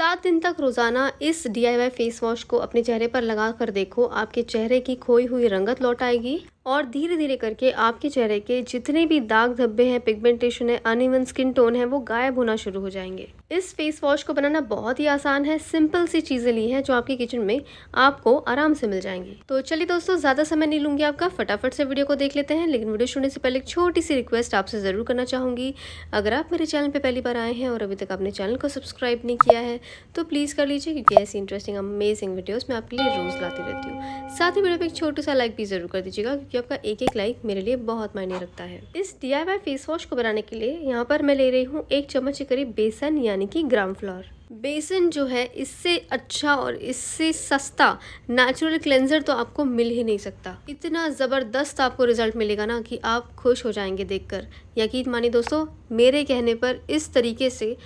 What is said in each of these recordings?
सात दिन तक रोज़ाना इस डी फेस वॉश को अपने चेहरे पर लगा कर देखो आपके चेहरे की खोई हुई रंगत लौट आएगी और धीरे धीरे करके आपके चेहरे के जितने भी दाग धब्बे हैं पिगमेंटेशन है अनइवन स्किन टोन है वो गायब होना शुरू हो जाएंगे इस फेस वॉश को बनाना बहुत ही आसान है सिंपल सी चीज़ें ली हैं जो आपके किचन में आपको आराम से मिल जाएंगी तो चलिए दोस्तों ज़्यादा समय नहीं लूँगी आपका फटाफट से वीडियो को देख लेते हैं लेकिन वीडियो छोड़ने से पहले एक छोटी सी रिक्वेस्ट आपसे ज़रूर करना चाहूंगी अगर आप मेरे चैनल पर पहली बार आए हैं और अभी तक आपने चैनल को सब्सक्राइब नहीं किया है तो प्लीज़ कर लीजिए क्योंकि ऐसी इंटरेस्टिंग अमेजिंग वीडियोज़ मैं आपके लिए रोज़ लाती रहती हूँ साथ ही वीडियो पर एक छोटा सा लाइक भी ज़रूर कर दीजिएगा क्योंकि आपका एक एक लाइक मेरे लिए बहुत मायने रखता है इस डी फेस वॉश को बनाने के लिए यहाँ पर मैं ले रही हूँ एक चम्मच के करीब बेसन यानी कि ग्राम फ्लोर बेसन जो है इससे अच्छा और इससे सस्ता नेचुरल क्लेंजर तो आपको मिल ही नहीं सकता इतना ज़बरदस्त आपको रिजल्ट मिलेगा ना कि आप खुश हो जाएंगे देखकर यकीन मानिए दोस्तों मेरे कहने पर इस तरीके से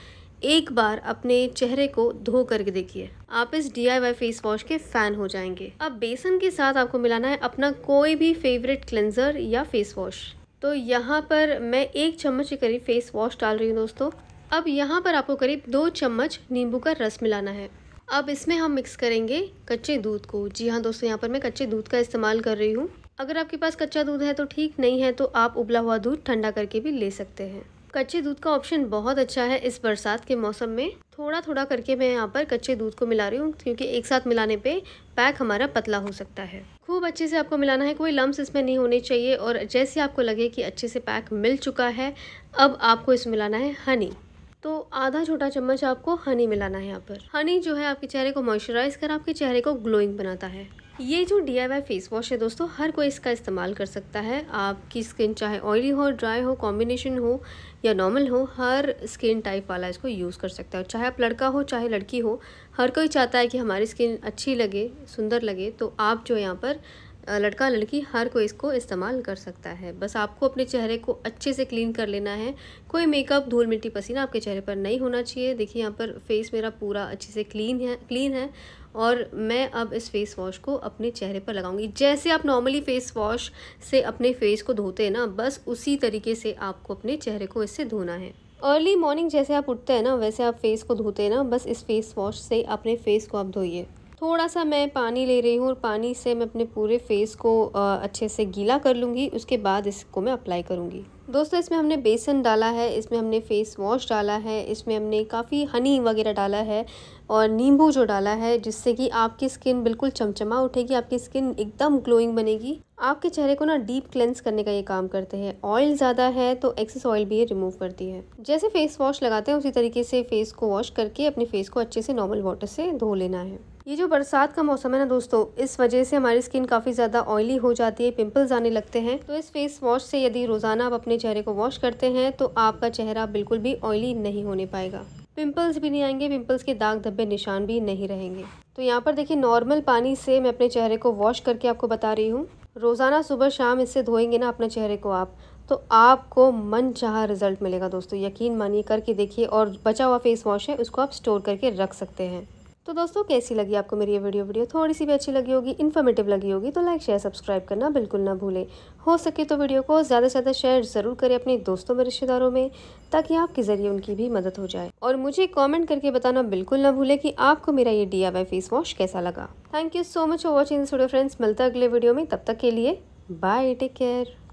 एक बार अपने चेहरे को धो करके देखिए आप इस डी फेस वॉश के फैन हो जाएंगे अब बेसन के साथ आपको मिलाना है अपना कोई भी फेवरेट क्लेंजर या फेस वॉश तो यहाँ पर मैं एक चम्मच के करीब फेस वॉश डाल रही हूँ दोस्तों अब यहाँ पर आपको करीब दो चम्मच नींबू का रस मिलाना है अब इसमें हम मिक्स करेंगे कच्चे दूध को जी हाँ दोस्तों यहाँ पर मैं कच्चे दूध का इस्तेमाल कर रही हूँ अगर आपके पास कच्चा दूध है तो ठीक नहीं है तो आप उबला हुआ दूध ठंडा करके भी ले सकते हैं कच्चे दूध का ऑप्शन बहुत अच्छा है इस बरसात के मौसम में थोड़ा थोड़ा करके मैं यहाँ पर कच्चे दूध को मिला रही हूँ क्योंकि एक साथ मिलाने पे पैक हमारा पतला हो सकता है खूब अच्छे से आपको मिलाना है कोई लम्स इसमें नहीं होने चाहिए और जैसे आपको लगे कि अच्छे से पैक मिल चुका है अब आपको इसमें मिलाना है हनी तो आधा छोटा चम्मच आपको हनी मिलाना है यहाँ पर हनी जो है आपके चेहरे को मॉइस्चराइज कर आपके चेहरे को ग्लोइंग बनाता है ये जो डी आई फेस वॉश है दोस्तों हर कोई इसका इस्तेमाल कर सकता है आपकी स्किन चाहे ऑयली हो ड्राई हो कॉम्बिनेशन हो या नॉर्मल हो हर स्किन टाइप वाला इसको यूज़ कर सकता है चाहे आप लड़का हो चाहे लड़की हो हर कोई चाहता है कि हमारी स्किन अच्छी लगे सुंदर लगे तो आप जो यहाँ पर लड़का लड़की हर कोई इसको इस्तेमाल कर सकता है बस आपको अपने चेहरे को अच्छे से क्लीन कर लेना है कोई मेकअप धूल मिट्टी पसीना आपके चेहरे पर नहीं होना चाहिए देखिए यहाँ पर फेस मेरा पूरा अच्छे से क्लीन है क्लीन है और मैं अब इस फेस वॉश को अपने चेहरे पर लगाऊंगी जैसे आप नॉर्मली फेस वॉश से अपने फेस को धोते हैं ना बस उसी तरीके से आपको अपने चेहरे को इससे धोना है अर्ली मॉर्निंग जैसे आप उठते हैं ना वैसे आप फेस को धोते हैं ना बस इस फेस वॉश से अपने फेस को आप धोइए थोड़ा सा मैं पानी ले रही हूँ और पानी से मैं अपने पूरे फेस को अच्छे से गीला कर लूँगी उसके बाद इसको मैं अप्लाई करूँगी दोस्तों इसमें हमने बेसन डाला है इसमें हमने फेस वॉश डाला है इसमें हमने काफ़ी हनी वगैरह डाला है और नींबू जो डाला है जिससे कि आपकी स्किन बिल्कुल चमचमा उठेगी आपकी स्किन एकदम ग्लोइंग बनेगी आपके चेहरे को ना डीप क्लेंस करने का ये काम करते हैं ऑयल ज़्यादा है तो एक्सेस ऑयल भी ये रिमूव करती है जैसे फेस वॉश लगाते हैं उसी तरीके से फेस को वॉश करके अपने फेस को अच्छे से नॉर्मल वाटर से धो लेना है ये जो बरसात का मौसम है ना दोस्तों इस वजह से हमारी स्किन काफ़ी ज़्यादा ऑयली हो जाती है पिंपल्स आने लगते हैं तो इस फेस वॉश से यदि रोज़ाना आप अपने चेहरे को वॉश करते हैं तो आपका चेहरा बिल्कुल भी ऑयली नहीं होने पाएगा पिंपल्स भी नहीं आएंगे पिंपल्स के दाग धब्बे निशान भी नहीं रहेंगे तो यहाँ पर देखिए नॉर्मल पानी से मैं अपने चेहरे को वॉश करके आपको बता रही हूँ रोज़ाना सुबह शाम इससे धोएंगे ना अपने चेहरे को आप तो आपको मन चाह रिज़ल्ट मिलेगा दोस्तों यकीन मानिए करके देखिए और बचा हुआ फेस वॉश है उसको आप स्टोर करके रख सकते हैं तो दोस्तों कैसी लगी आपको मेरी ये वीडियो वीडियो थोड़ी सी भी अच्छी लगी होगी इन्फॉर्मेटिव लगी होगी तो लाइक शेयर सब्सक्राइब करना बिल्कुल ना भूलें हो सके तो वीडियो को ज़्यादा से ज़्यादा शेयर ज़रूर करें अपने दोस्तों में रिश्तेदारों में ताकि आपके ज़रिए उनकी भी मदद हो जाए और मुझे कॉमेंट करके बताना बिल्कुल ना भूलें कि आपको मेरा ये डी फेस वॉश कैसा लगा thank you so much for watching this video friends मिलता अगले वीडियो में तब तक के लिए बाय टेक केयर